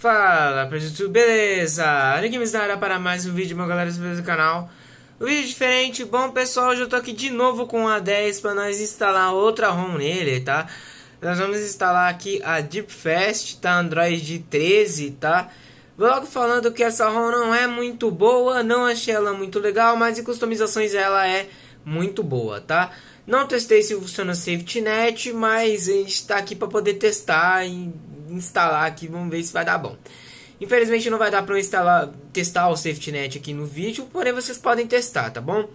Fala pessoal, beleza? Nick Dara para mais um vídeo, meu galera, do canal. Um vídeo diferente, bom pessoal, já eu tô aqui de novo com a 10 para nós instalar outra ROM nele, tá? Nós vamos instalar aqui a Fast tá? Android 13, tá? logo falando que essa ROM não é muito boa, não achei ela muito legal, mas em customizações ela é muito boa, tá? Não testei se funciona SafetyNet, mas a gente tá aqui para poder testar e instalar aqui, vamos ver se vai dar bom. Infelizmente não vai dar para eu instalar, testar o Safety Net aqui no vídeo, porém vocês podem testar, tá bom?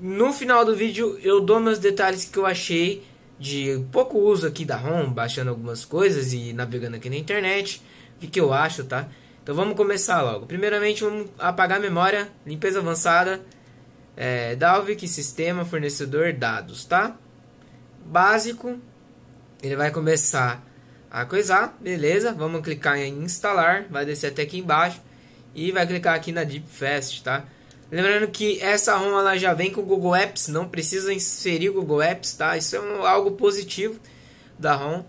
No final do vídeo eu dou meus detalhes que eu achei de pouco uso aqui da ROM, baixando algumas coisas e navegando aqui na internet, o que eu acho, tá? Então vamos começar logo. Primeiramente vamos apagar a memória, limpeza avançada, é, Dalvik, sistema, fornecedor, dados, tá? Básico, ele vai começar a coisar, beleza? Vamos clicar em instalar, vai descer até aqui embaixo e vai clicar aqui na Deep Fast, tá? Lembrando que essa ROM ela já vem com o Google Apps, não precisa inserir o Google Apps, tá? Isso é um, algo positivo da ROM.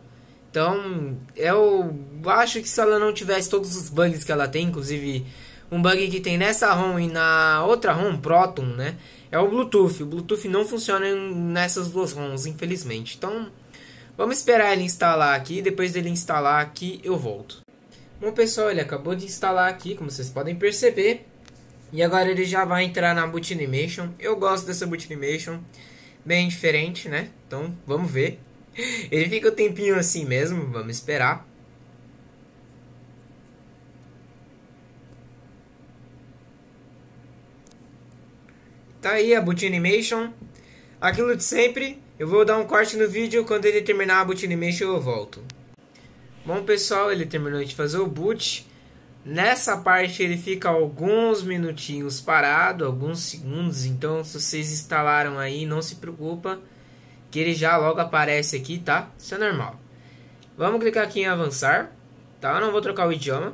Então, eu acho que se ela não tivesse todos os bugs que ela tem, inclusive um bug que tem nessa ROM e na outra ROM, Proton, né? É o Bluetooth. O Bluetooth não funciona nessas duas ROMs, infelizmente. Então, Vamos esperar ele instalar aqui, depois dele instalar aqui eu volto. Bom pessoal, ele acabou de instalar aqui, como vocês podem perceber. E agora ele já vai entrar na Boot Animation. Eu gosto dessa Boot Animation, bem diferente, né? Então vamos ver. Ele fica um tempinho assim mesmo, vamos esperar. Tá aí a Boot Animation. Aquilo de sempre, eu vou dar um corte no vídeo, quando ele terminar a boot animation eu volto. Bom pessoal, ele terminou de fazer o boot. Nessa parte ele fica alguns minutinhos parado, alguns segundos, então se vocês instalaram aí, não se preocupa, que ele já logo aparece aqui, tá? Isso é normal. Vamos clicar aqui em avançar, tá? Eu não vou trocar o idioma.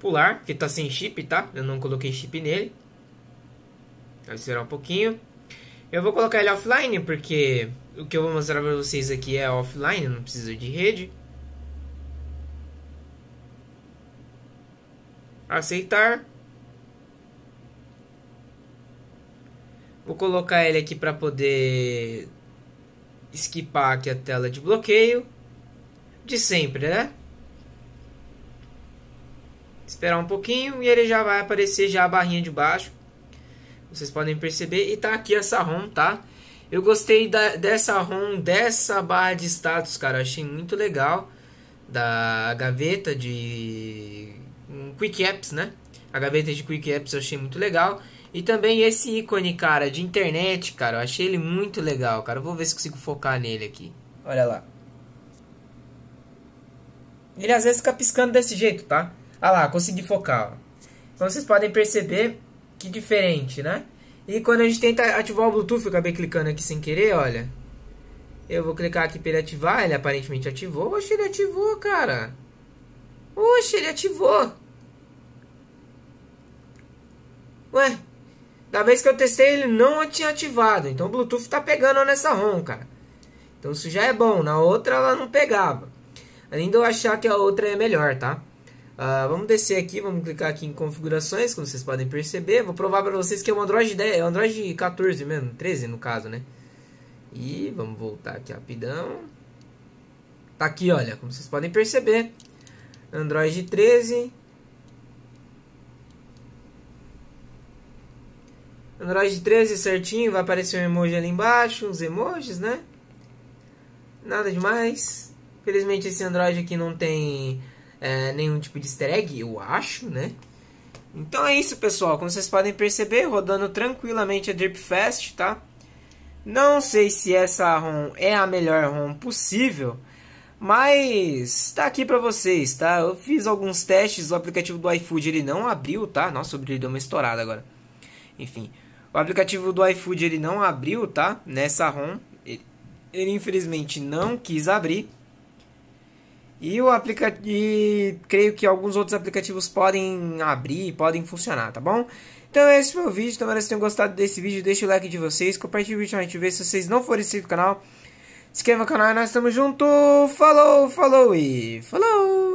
Pular, que tá sem chip, tá? Eu não coloquei chip nele. Vai esperar um pouquinho. Eu vou colocar ele offline porque o que eu vou mostrar pra vocês aqui é offline, não precisa de rede. Aceitar. Vou colocar ele aqui para poder esquipar aqui a tela de bloqueio. De sempre, né? Esperar um pouquinho e ele já vai aparecer já a barrinha de baixo. Vocês podem perceber. E tá aqui essa ROM, tá? Eu gostei da, dessa ROM, dessa barra de status, cara. Achei muito legal. Da gaveta de hum, Quick Apps, né? A gaveta de Quick Apps eu achei muito legal. E também esse ícone, cara, de internet, cara. Eu achei ele muito legal, cara. Eu vou ver se consigo focar nele aqui. Olha lá. Ele às vezes fica piscando desse jeito, tá? Ah lá, consegui focar, ó. Como então vocês podem perceber, que diferente, né? E quando a gente tenta ativar o Bluetooth, eu acabei clicando aqui sem querer, olha. Eu vou clicar aqui para ele ativar, ele aparentemente ativou. Oxe, ele ativou, cara. Oxe, ele ativou. Ué, da vez que eu testei ele não tinha ativado. Então o Bluetooth tá pegando nessa ROM, cara. Então isso já é bom. Na outra ela não pegava. Ainda eu achar que a outra é melhor, tá? Uh, vamos descer aqui, vamos clicar aqui em configurações, como vocês podem perceber. Vou provar para vocês que é o Android 10, é o Android 14 mesmo, 13 no caso, né? E vamos voltar aqui rapidão. Tá aqui, olha, como vocês podem perceber. Android 13. Android 13 certinho, vai aparecer um emoji ali embaixo, uns emojis, né? Nada demais. Felizmente esse Android aqui não tem é, nenhum tipo de easter egg, eu acho, né? Então é isso, pessoal. Como vocês podem perceber, rodando tranquilamente a dripfest tá? Não sei se essa ROM é a melhor ROM possível, mas tá aqui pra vocês, tá? Eu fiz alguns testes, o aplicativo do iFood ele não abriu, tá? Nossa, o brilho deu uma estourada agora. Enfim, o aplicativo do iFood ele não abriu, tá? Nessa ROM, ele, ele infelizmente não quis abrir. E o aplicativo. E creio que alguns outros aplicativos podem abrir, podem funcionar, tá bom? Então esse foi o vídeo, tomara então, que vocês tenham gostado desse vídeo, deixa o like de vocês, compartilhe o vídeo pra gente ver se vocês não forem inscritos no canal. Se inscreva no canal e nós estamos juntos. Falou, falou e falou!